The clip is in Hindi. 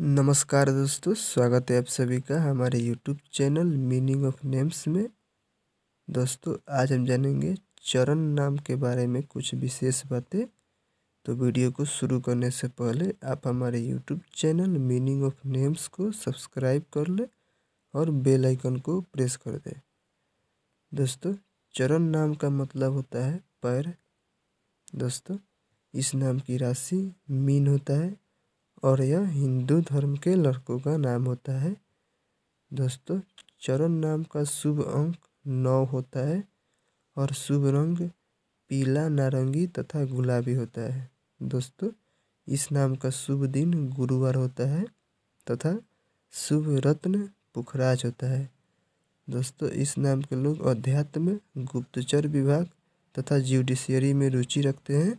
नमस्कार दोस्तों स्वागत है आप सभी का हमारे YouTube channel meaning of names में दोस्तों आज हम जानेंगे चरण नाम के बारे में कुछ विशेष बातें तो वीडियो को शुरू करने से पहले आप हमारे YouTube channel meaning of names को सब्सक्राइब कर लें और बेल आइकन को प्रेस कर दें दोस्तों चरण नाम का मतलब होता है पैर दोस्तों इस नाम की राशि मीन होता है और यह हिंदू धर्म के लड़कों का नाम होता है दोस्तों चरण नाम का शुभ अंक नौ होता है और शुभ रंग पीला नारंगी तथा गुलाबी होता है दोस्तों इस नाम का शुभ दिन गुरुवार होता है तथा शुभ रत्न पुखराज होता है दोस्तों इस नाम के लोग अध्यात्म गुप्तचर विभाग तथा ज्यूडिशियरी में रुचि रखते हैं